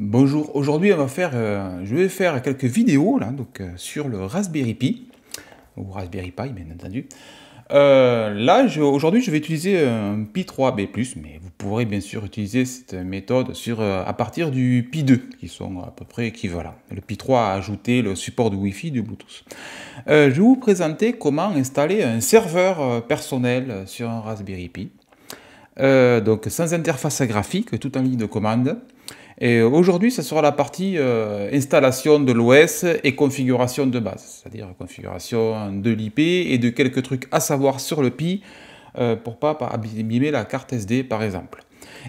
Bonjour, aujourd'hui on va faire, euh, je vais faire quelques vidéos là, donc, euh, sur le Raspberry Pi, ou Raspberry Pi bien entendu. Euh, là, aujourd'hui je vais utiliser un Pi 3B+, mais vous pourrez bien sûr utiliser cette méthode sur, à partir du Pi 2, qui sont à peu près équivalents. Le Pi 3 a ajouté le support de Wi-Fi du Bluetooth. je vais vous présenter comment installer un serveur personnel sur un Raspberry Pi. donc sans interface graphique, tout en ligne de commande. Et aujourd'hui, ce sera la partie euh, installation de l'OS et configuration de base, c'est-à-dire configuration de l'IP et de quelques trucs à savoir sur le PI euh, pour pas abîmer la carte SD par exemple.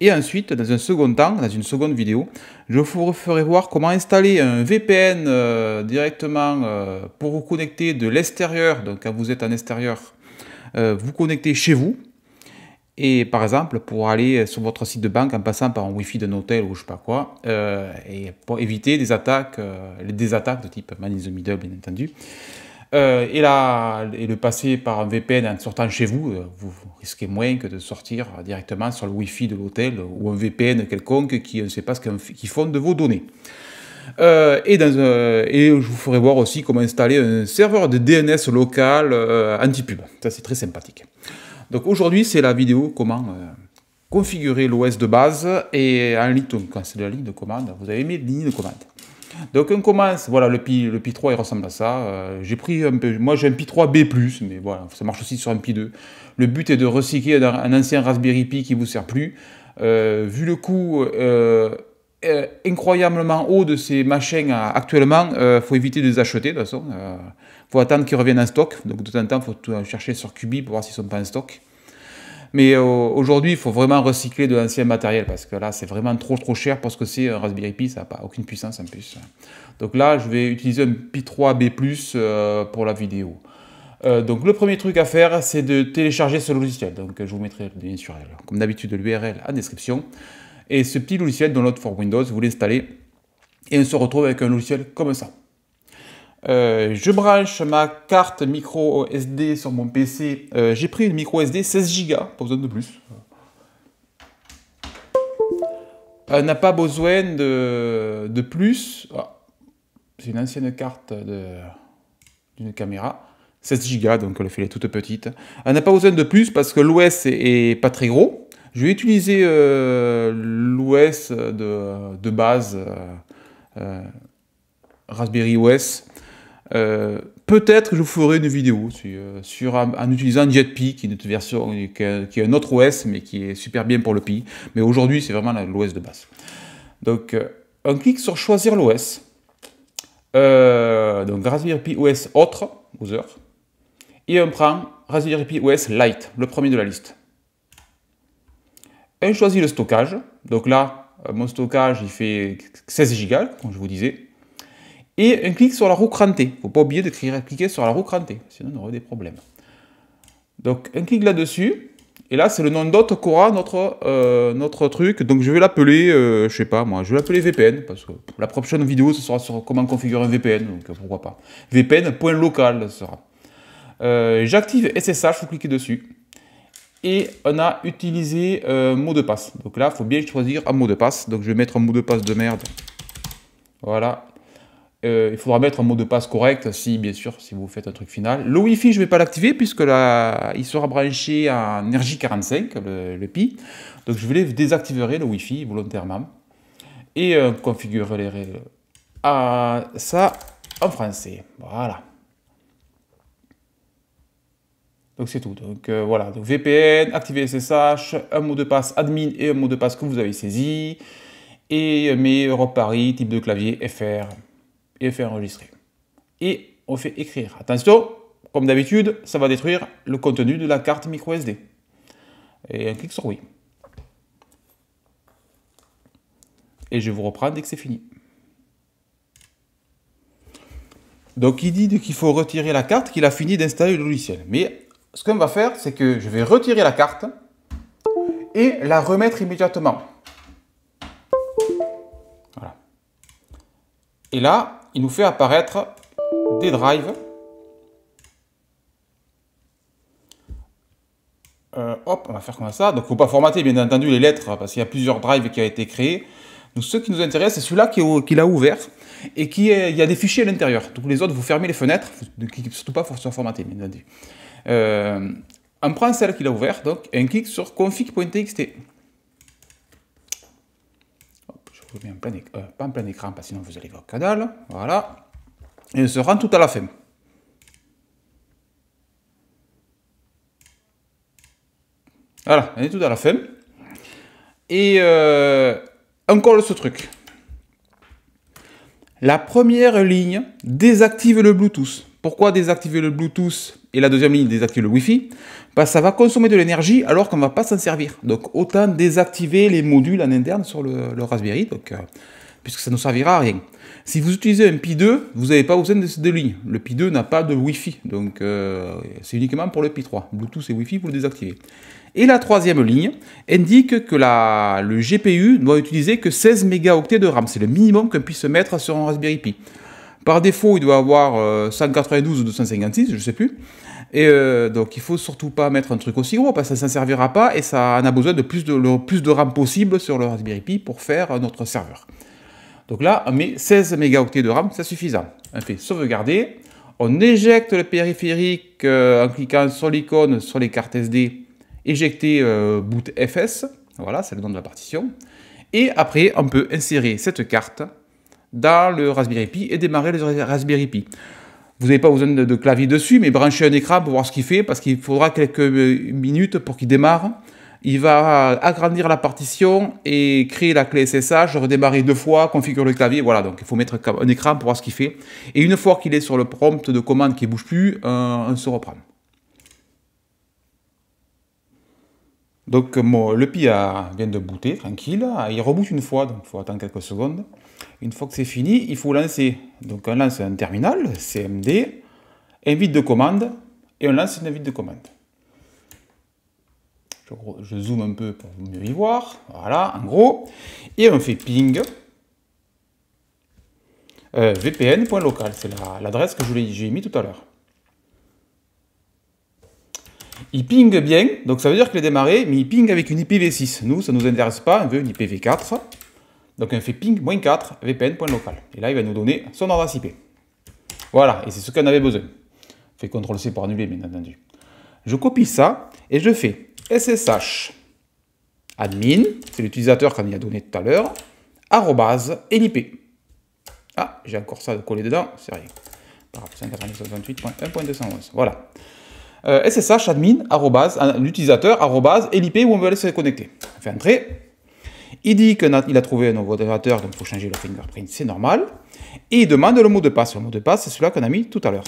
Et ensuite, dans un second temps, dans une seconde vidéo, je vous ferai voir comment installer un VPN euh, directement euh, pour vous connecter de l'extérieur. Donc quand vous êtes en extérieur, vous connectez chez vous et par exemple, pour aller sur votre site de banque en passant par un Wi-Fi d'un hôtel ou je sais pas quoi, euh, et pour éviter des attaques, euh, des attaques de type man in the middle, bien entendu. Euh, et, là, et le passer par un VPN en sortant chez vous, vous risquez moins que de sortir directement sur le Wi-Fi de l'hôtel ou un VPN quelconque qui ne sait pas ce qu'ils font de vos données. et, je vous ferai voir aussi comment installer un serveur de DNS local anti-pub. Ça, c'est très sympathique. Donc aujourd'hui, c'est la vidéo comment euh, configurer l'OS de base et en Liton, quand c'est la ligne de commande, vous avez mis ligne de commande. Donc on commence, voilà, le Pi, le Pi 3 il ressemble à ça. Euh, j'ai pris un peu, moi j'ai un Pi 3B, mais voilà, ça marche aussi sur un Pi 2. Le but est de recycler un, ancien Raspberry Pi qui vous sert plus. Euh, vu le coût euh, incroyablement haut de ces machines. Euh, actuellement, il euh, faut éviter de les acheter de toute façon. il faut attendre qu'ils reviennent en stock. Donc de temps en temps, faut chercher sur Cubi pour voir s'ils sont pas en stock. Mais aujourd'hui, il faut vraiment recycler de l'ancien matériel parce que là, c'est vraiment trop trop cher parce que c'est un Raspberry Pi. Ça n'a pas aucune puissance en plus. Donc là, je vais utiliser un Pi 3B+ pour la vidéo. donc le premier truc à faire, c'est de télécharger ce logiciel. Donc je vous mettrai sur elle comme d'habitude, l'URL en description. Et ce petit logiciel Download for Windows, vous l'installez et on se retrouve avec un logiciel comme ça. Euh, je branche ma carte micro SD sur mon PC. Euh, j'ai pris une micro SD 16 Go, pas besoin de plus. Elle euh, n'a pas besoin de, plus. Ah, c'est une ancienne carte d'une caméra. 16 Go, donc elle est toute petite. Elle n'a pas besoin de plus parce que l'OS n'est est, pas très gros. Je vais utiliser euh, l'OS de, base, euh, euh, Raspberry OS. Peut-être que je vous ferai une vidéo sur, en utilisant JetPi, qui est une un autre OS, mais qui est super bien pour le Pi. Mais aujourd'hui, c'est vraiment l'OS de base. Donc, on clique sur choisir l'OS. donc, Raspberry Pi OS autre, user, Et on prend Raspberry Pi OS Lite, le premier de la liste. Un choisit le stockage. Donc là, euh, mon stockage, il fait 16 Go, comme je vous disais. Et un clic sur la roue crantée. Il ne faut pas oublier de cliquer sur la roue crantée, sinon on aurait des problèmes. Donc un clic là-dessus. Et là, c'est le nom d'autre qu'aura notre, euh, notre truc. Donc je vais l'appeler, je euh, je sais pas moi, je vais l'appeler VPN. Parce que la prochaine vidéo, ce sera sur comment configurer un VPN. Donc pourquoi pas. VPN.local, ce sera. J'active SSH, faut cliquer dessus et on a utilisé un euh, mot de passe. Donc là, il faut bien choisir un mot de passe. Donc je vais mettre un mot de passe de merde. Voilà. Euh, il faudra mettre un mot de passe correct, si bien sûr, si vous faites un truc final. Le Wi-Fi, je ne vais pas l'activer puisque là, il sera branché en e RJ45, le, Pi. Donc je vais désactiver le Wi-Fi volontairement et euh, configurer à ah, ça en français. Voilà. Donc c'est tout. Donc euh, voilà, donc VPN, activer SSH, un mot de passe admin et un mot de passe que vous avez saisi, et euh, mes Europe Paris, type de clavier, FR, et FR enregistré. Et on fait écrire. Attention, comme d'habitude, ça va détruire le contenu de la carte micro SD. Et un clic sur oui. Et je vous reprends dès que c'est fini. Donc il dit qu'il faut retirer la carte, qu'il a fini d'installer le logiciel. Mais ce qu'on va faire, c'est que je vais retirer la carte et la remettre immédiatement. Voilà. Et là, il nous fait apparaître des drives. Euh, hop, on va faire comme ça. Donc, il ne faut pas formater, bien entendu, les lettres, parce qu'il y a plusieurs drives qui ont été créés. Donc, ce qui nous intéresse, c'est celui-là qui, l'a ouvert et qui il y a des fichiers à l'intérieur. Donc, les autres, vous fermez les fenêtres, surtout pas forcément formater, bien entendu on prend celle qu'il a ouverte, donc, et on clique sur config.txt. Je vous en plein, euh, pas en plein écran, parce que sinon vous allez voir cadal. Voilà. Et on se rend tout à la fin. Voilà, on est tout à la fin. Et euh, encore on ce truc. La première ligne désactive le Bluetooth. Pourquoi désactiver le Bluetooth et la deuxième ligne désactiver le Wi-Fi bah, Ça va consommer de l'énergie alors qu'on ne va pas s'en servir. Donc autant désactiver les modules en interne sur le, Raspberry, donc, euh, puisque ça ne servira à rien. Si vous utilisez un Pi 2, vous n'avez pas besoin de ces deux lignes. Le Pi 2 n'a pas de Wi-Fi, donc euh, c'est uniquement pour le Pi 3. Bluetooth et Wi-Fi, vous le désactivez. Et la troisième ligne indique que le GPU doit utiliser que 16 mégaoctets de RAM. C'est le minimum qu'on puisse mettre sur un Raspberry Pi. Par défaut, il doit avoir 192 euh, ou 256, je ne sais plus. Et euh, donc, il faut surtout pas mettre un truc aussi gros parce que ça ne servira pas et ça en a besoin de plus de, le plus de RAM possible sur le Raspberry Pi pour faire notre serveur. Donc là, on met 16 mégaoctets de RAM, c'est suffisant. On fait sauvegarder. On éjecte le périphérique euh, en cliquant sur l'icône sur les cartes SD, éjecter boot FS. Voilà, c'est le nom de la partition. Et après, on peut insérer cette carte dans le Raspberry Pi et démarrer le Raspberry Pi. Vous n'avez pas besoin de, clavier dessus, mais branchez un écran pour voir ce qu'il fait, parce qu'il faudra quelques euh, minutes pour qu'il démarre. Il va euh, agrandir la partition et créer la clé SSH, redémarrer deux fois, configurer le clavier. Voilà, donc il faut mettre un écran pour voir ce qu'il fait. Et une fois qu'il est sur le prompt de commande qui ne bouge plus, on se reprend. Donc le pi vient de booter, tranquille, ah, il reboot une fois, donc il faut attendre quelques secondes. Une fois que c'est fini, il faut lancer. Donc on lance un terminal, CMD, invite de commande, et on lance une invite de commande. Je, zoome un peu pour mieux y voir, voilà, en gros. Et on fait ping euh, vpn.local, c'est l'adresse que j'ai mis tout à l'heure. Il ping bien, donc ça veut dire qu'il est démarré, mais il ping avec une IPv6. Nous, ça ne nous intéresse pas, on veut une IPv4. Donc on fait ping 4 vpn.local. Et là, il va nous donner son adresse IP. Voilà, et c'est ce qu'on avait besoin. On fait CTRL-C pour annuler, bien entendu. Je copie ça et je fais ssh admin, c'est l'utilisateur qu'on y a donné tout à l'heure, arrobase lip. Ah, j'ai encore ça de coller dedans, c'est rien. Par voilà. voilà euh, ssh admin un utilisateur lip où on veut aller se connecter. On fait entrer. Il dit qu'il a trouvé un nouveau ordinateur, donc il faut changer le fingerprint, c'est normal. Et il demande le mot de passe. Le mot de passe, c'est celui qu'on a mis tout à l'heure.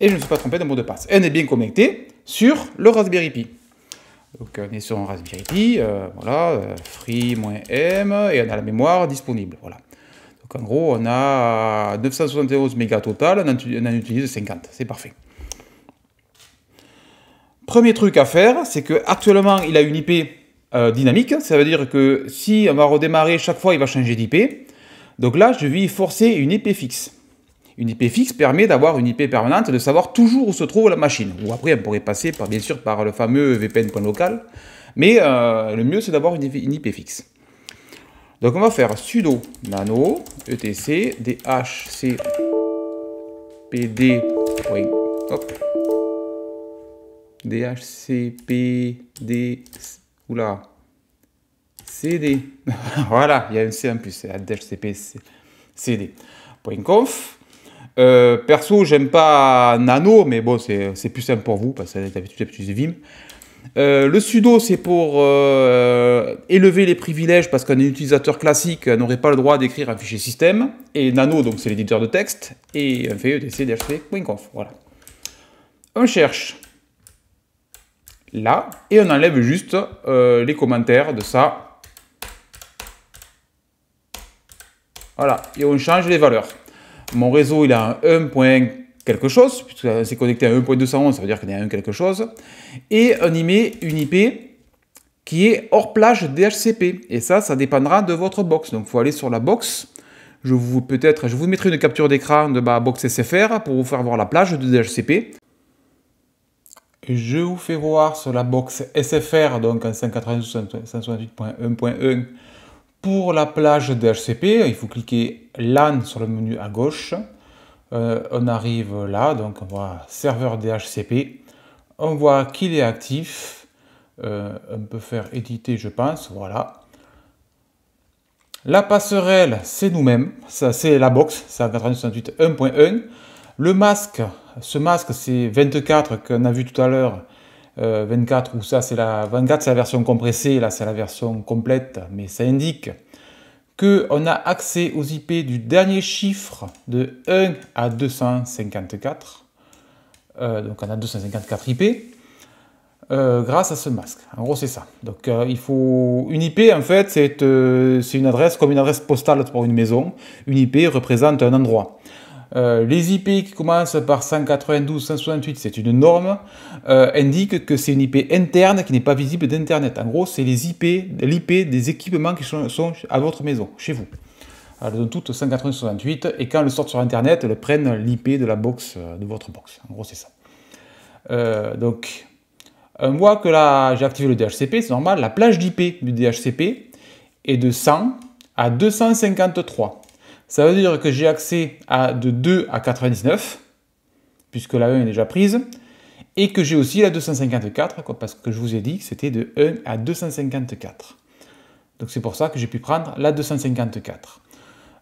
Et je ne me suis pas trompé de mot de passe. Et on est bien connecté sur le Raspberry Pi. Donc on est sur un Raspberry Pi, euh, voilà, euh, free-m, et on a la mémoire disponible, voilà en gros, on a 971 mégas total, on en utilise 50, c'est parfait. Premier truc à faire, c'est qu'actuellement, il a une IP euh, dynamique, ça veut dire que si on va redémarrer chaque fois, il va changer d'IP. Donc là, je vais forcer une IP fixe. Une IP fixe permet d'avoir une IP permanente, de savoir toujours où se trouve la machine. Ou après, on pourrait passer par, bien sûr par le fameux VPN local. Mais euh, le mieux, c'est d'avoir une, IP fixe. Donc on va faire sudo nano etc dhcpd. Oui. Hop. dhcpd. Oula. cd. voilà, il y a un c en plus. dhcpcd. conf. Euh, perso, j'aime pas nano, mais bon, c'est plus simple pour vous parce que d'habitude j'utilise Vim. Euh, le sudo, c'est pour euh, élever les privilèges parce qu'un utilisateur classique n'aurait pas le droit d'écrire un fichier système. Et nano, donc c'est l'éditeur de texte. Et un VEDC, Voilà. On cherche là et on enlève juste euh, les commentaires de ça. Voilà, et on change les valeurs. Mon réseau, il a un 1 quelque chose, puisque c'est connecté à 1.211, ça veut dire qu'il y a un quelque chose, et on y met une IP qui est hors plage DHCP. Et ça, ça dépendra de votre box. Donc, il faut aller sur la box. Je vous, peut-être, je vous mettrai une capture d'écran de ma box SFR pour vous faire voir la plage de DHCP. Je vous fais voir sur la box SFR, donc en 192.168.1.1, pour la plage DHCP, il faut cliquer LAN sur le menu à gauche. Euh, on arrive là, donc on voit serveur DHCP. On voit qu'il est actif. Euh, on peut faire éditer, je pense. Voilà. La passerelle, c'est nous-mêmes. Ça, c'est la box, c'est 1.1. Le masque, ce masque, c'est 24 qu'on a vu tout à l'heure. 24, euh, ou ça, c'est la 24, c'est la version compressée. Là, c'est la version complète, mais ça indique on a accès aux IP du dernier chiffre de 1 à 254. Euh, donc on a 254 IP. Euh, grâce à ce masque. En gros, c'est ça. Donc, euh, il faut une IP. En fait, c'est une adresse comme une adresse postale pour une maison. Une IP représente un endroit. Euh, les IP qui commencent par 192, 168, c'est une norme, indiquent euh, indique que c'est une IP interne qui n'est pas visible d'Internet. En gros, c'est les IP, l'IP des équipements qui sont, à votre maison, chez vous. Elles toutes 192, 168, et quand elles sortent sur Internet, elles prennent l'IP de la box, euh, de votre box. En gros, c'est ça. donc, on voit que là, j'ai activé le DHCP, c'est normal, la plage d'IP du DHCP est de 100 à 253. Ça veut dire que j'ai accès à de 2 à 99, puisque la 1 est déjà prise, et que j'ai aussi la 254, parce que je vous ai dit que c'était de 1 à 254. Donc c'est pour ça que j'ai pu prendre la 254.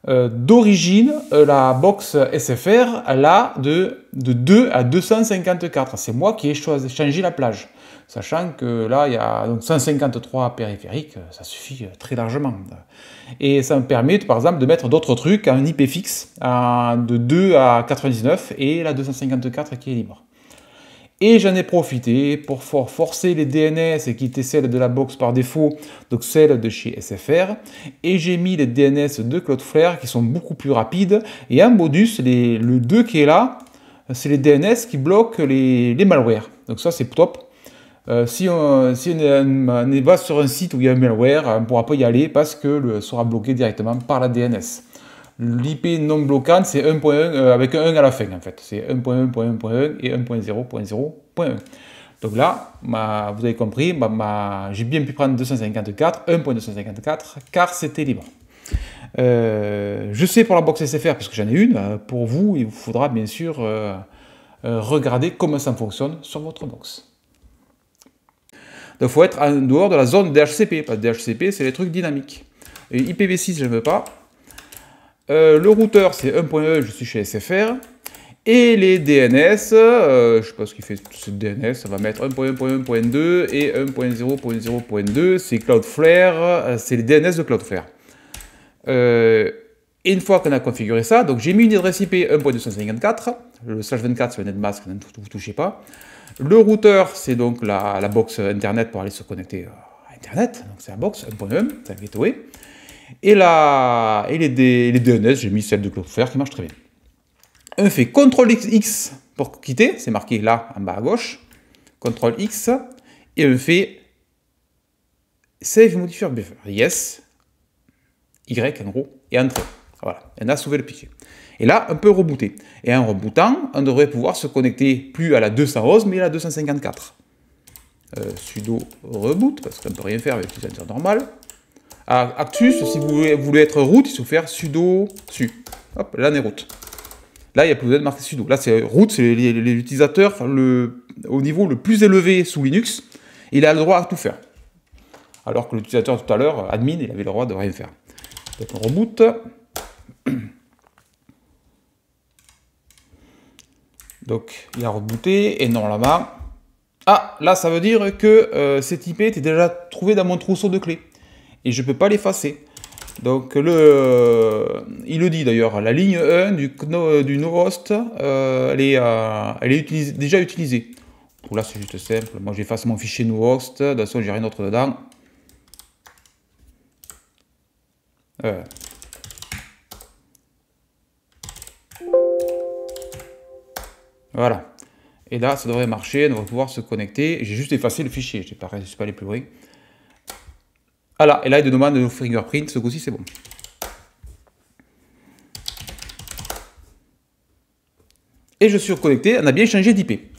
Euh, d'origine, euh, la box SFR, elle a de, de 2 à 254. C'est moi qui ai changé la plage sachant que là, il y a donc 153 périphériques, euh, ça suffit euh, très largement. Et ça me permet, par exemple, de mettre d'autres trucs un IP fixe, de 2 à 99, et la 254 qui est libre. Et j'en ai profité pour forcer les DNS qui étaient celles de la box par défaut, donc celles de chez SFR. Et j'ai mis les DNS de Cloudflare qui sont beaucoup plus rapides. Et un bonus, les, le 2 qui est là, c'est les DNS qui bloquent les, les malwares. Donc ça, c'est top. Euh, si on, si on, sur un site où il y a un malware, on ne pourra pas y aller parce que le sera bloqué directement par la DNS. L'IP non bloquante, c'est 1.1 euh, avec un 1 à la fin en fait. C'est 1.1.1.1 et 1.0.0.1. Donc là, vous avez compris, j'ai bien pu prendre 254, 1.254, car c'était libre. Euh, je sais pour la box SFR, parce que j'en ai une, pour vous, il vous faudra bien sûr regarder comment ça fonctionne sur votre box. Donc il faut être en dehors de la zone DHCP, pas DHCP c'est les trucs dynamiques. Et IPv6 je ne veux pas. Euh, le routeur c'est 1.1, e, je suis chez SFR. Et les DNS, euh, je ne sais pas ce qu'il fait ce DNS, ça va mettre 1.1.1.2 et 1.0.0.2, c'est Cloudflare, euh, c'est les DNS de Cloudflare. et une fois qu'on a configuré ça, donc j'ai mis une adresse IP 1.254, le slash 24 c'est le netmask, ne vous touchez pas. Le routeur, c'est donc la, box Internet pour aller se connecter euh, à Internet. Donc c'est la box 1.1, c'est un gateway. Et, la, et les, les DNS, j'ai mis celle de Cloudflare qui marche très bien. On fait CTRL X pour quitter, c'est marqué là en bas à gauche. CTRL X. Et on fait Save Modifier Buffer. Yes. Y en gros. Et Entrée. Voilà, on a sauvé le piquet. Et là, on peut rebooter. Et en rebootant, on devrait pouvoir se connecter plus à la 200 211, mais à la 254. Euh, sudo reboot, parce qu'on ne peut rien faire avec l'utilisateur normal. Actus, si vous voulez, être root, il faut faire sudo su. Hop, là, on est root. Là, il n'y a plus besoin de marquer sudo. Là, c'est root, c'est l'utilisateur le, au niveau le plus élevé sous Linux. Il a le droit à tout faire. Alors que l'utilisateur tout à l'heure, admin, il avait le droit de rien faire. Donc on reboot. Donc il a rebooté, et non là-bas. Ah, là ça veut dire que euh, cet IP était déjà trouvé dans mon trousseau de clés. Et je ne peux pas l'effacer. Donc le, euh, il le dit d'ailleurs, la ligne 1 du, euh, du host, elle est, déjà utilisée. Pour là c'est juste simple, moi j'efface mon fichier no host, de toute façon j'ai rien d'autre dedans. Voilà. Et là, ça devrait marcher, on devrait pouvoir se connecter. J'ai juste effacé le fichier, je ne pas, suis pas allé plus loin. Voilà, ah et là, il de demande de fingerprint, ce coup-ci, c'est bon. Et je suis reconnecté, on a bien changé d'IP.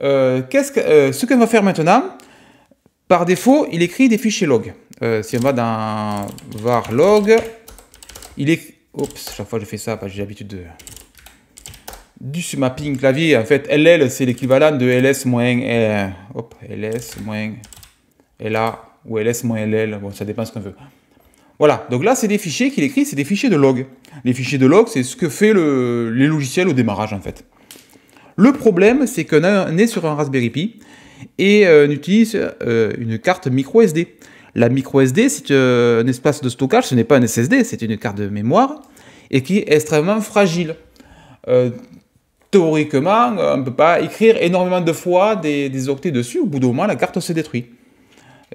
Euh, euh, -ce qu'on va faire maintenant, par défaut, il écrit des fichiers log. Euh, si on va dans var log, il est... Oups, chaque fois que je fais ça, j'ai l'habitude de du mapping clavier. En fait, LL, c'est l'équivalent de LS moins, LS moins LA ou LS moins LL. Bon, ça dépend ce qu'on veut. Voilà, donc là, c'est des fichiers qu'il écrit, c'est des fichiers de log. Les fichiers de log, c'est ce que fait le, les logiciels au démarrage, en fait. Le problème, c'est qu'on est sur un Raspberry Pi et euh, on utilise euh, une carte micro SD. La micro SD, c'est euh, un espace de stockage, ce n'est pas un SSD, c'est une carte de mémoire et qui est extrêmement fragile théoriquement, euh, on ne peut pas écrire énormément de fois des, octets dessus. Au bout d'un moment, la carte se détruit.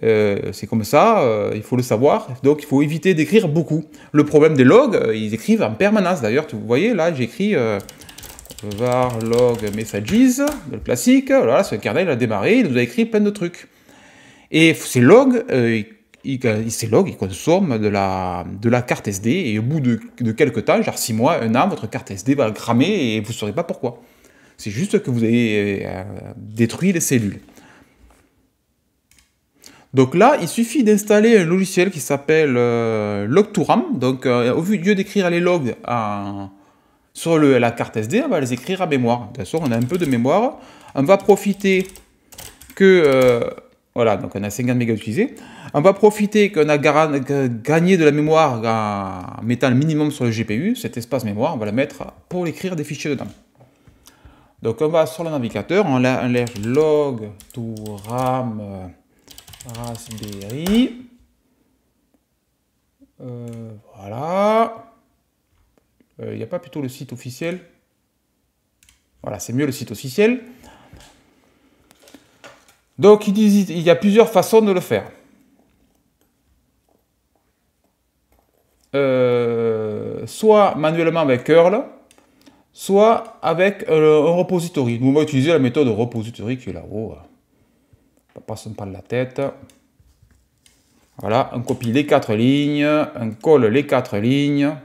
Euh, c'est comme ça, euh, il faut le savoir. Donc, il faut éviter d'écrire beaucoup. Le problème des logs, ils écrivent en permanence. D'ailleurs, vous voyez, là, j'écris var log messages, le classique. Voilà, ce il a démarré, il nous a écrit plein de trucs. Et ces logs, il s'élogue, il consomme de la, de la carte SD, et au bout de, quelques temps, genre 6 mois, 1 an, votre carte SD va grammer et vous ne saurez pas pourquoi. C'est juste que vous avez euh, détruit les cellules. Donc là, il suffit d'installer un logiciel qui s'appelle euh, log ram Donc, euh, au lieu d'écrire les logs sur la carte SD, on va les écrire à mémoire. Bien sûr, on a un peu de mémoire. On va profiter que euh, voilà, donc on a 50 mégas utilisés. On va profiter qu'on a gagné de la mémoire en mettant le minimum sur le GPU, cet espace mémoire, on va la mettre pour écrire des fichiers dedans. Donc on va sur le navigateur, on lève log to RAM euh, Raspberry. Euh, voilà. Euh, il n'y a pas plutôt le site officiel. Voilà, c'est mieux le site officiel. Donc il, il y a plusieurs façons de le faire. Euh, soit manuellement avec curl, soit avec euh, un repository. Nous, on va utiliser la méthode repository qui est là-haut. On ne pas de la tête. Voilà, on copie les quatre lignes, on colle les quatre lignes.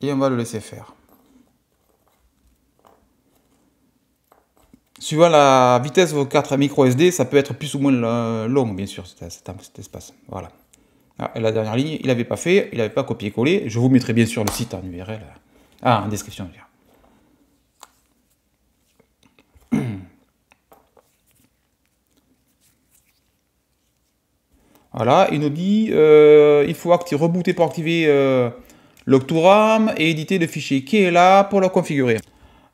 Et on va le laisser faire. Suivant la vitesse de vos cartes micro SD, ça peut être plus ou moins long, bien sûr, cet, espace. Voilà. Ah, et la dernière ligne, il n'avait pas fait, il n'avait pas copié-collé. Je vous mettrai bien sûr le site en URL. Ah, en description. Voilà, il nous dit euh, il faut rebooter pour activer euh, l'Octoram et éditer le fichier qui est là pour le configurer.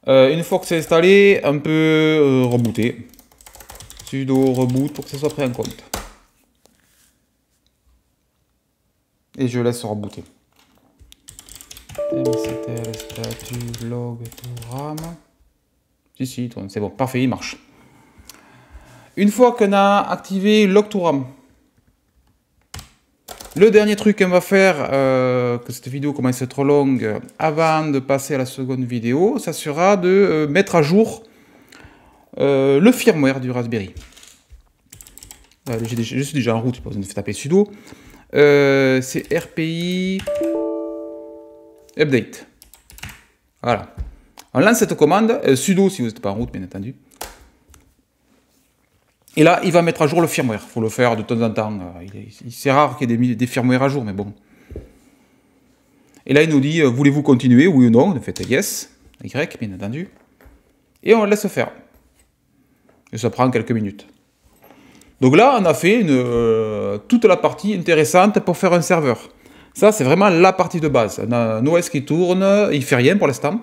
Euh, une fois que c'est installé, un peu rebooté, euh, rebooter. Sudo reboot pour que ça soit pris en compte. Et je laisse rebooter. log, Si, si, c'est bon, parfait, il marche. Une fois qu'on a activé log to RAM, le dernier truc qu'on va faire, euh, que cette vidéo commence à être trop longue, euh, avant de passer à la seconde vidéo, ça sera de euh, mettre à jour le firmware du Raspberry. je suis déjà en route, pas besoin de taper sudo. C'est RPI Update. Voilà. On lance cette commande, sudo si vous n'êtes pas en route, bien entendu. Et là, il va mettre à jour le firmware. Il faut le faire de temps en temps. Euh, c'est rare qu'il y ait des, des firmwares à jour, mais bon. Et là, il nous dit, euh, voulez-vous continuer, oui ou non On fait yes, Y, bien entendu. Et on le laisse faire. Et ça prend quelques minutes. Donc là, on a fait euh, toute la partie intéressante pour faire un serveur. Ça, c'est vraiment la partie de base. On a un OS qui tourne, il fait rien pour l'instant.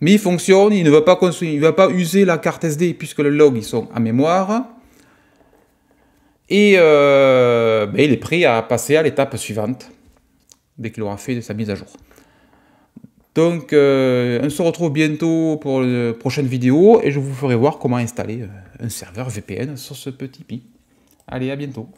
Mais il fonctionne, il ne va pas, il va pas user la carte SD puisque le log, ils sont en mémoire. Et euh, ben, il est prêt à passer à l'étape suivante dès qu'il aura fait de sa mise à jour. Donc euh, on se retrouve bientôt pour une prochaine vidéo et je vous ferai voir comment installer euh, un serveur VPN sur ce petit pi. Allez, à bientôt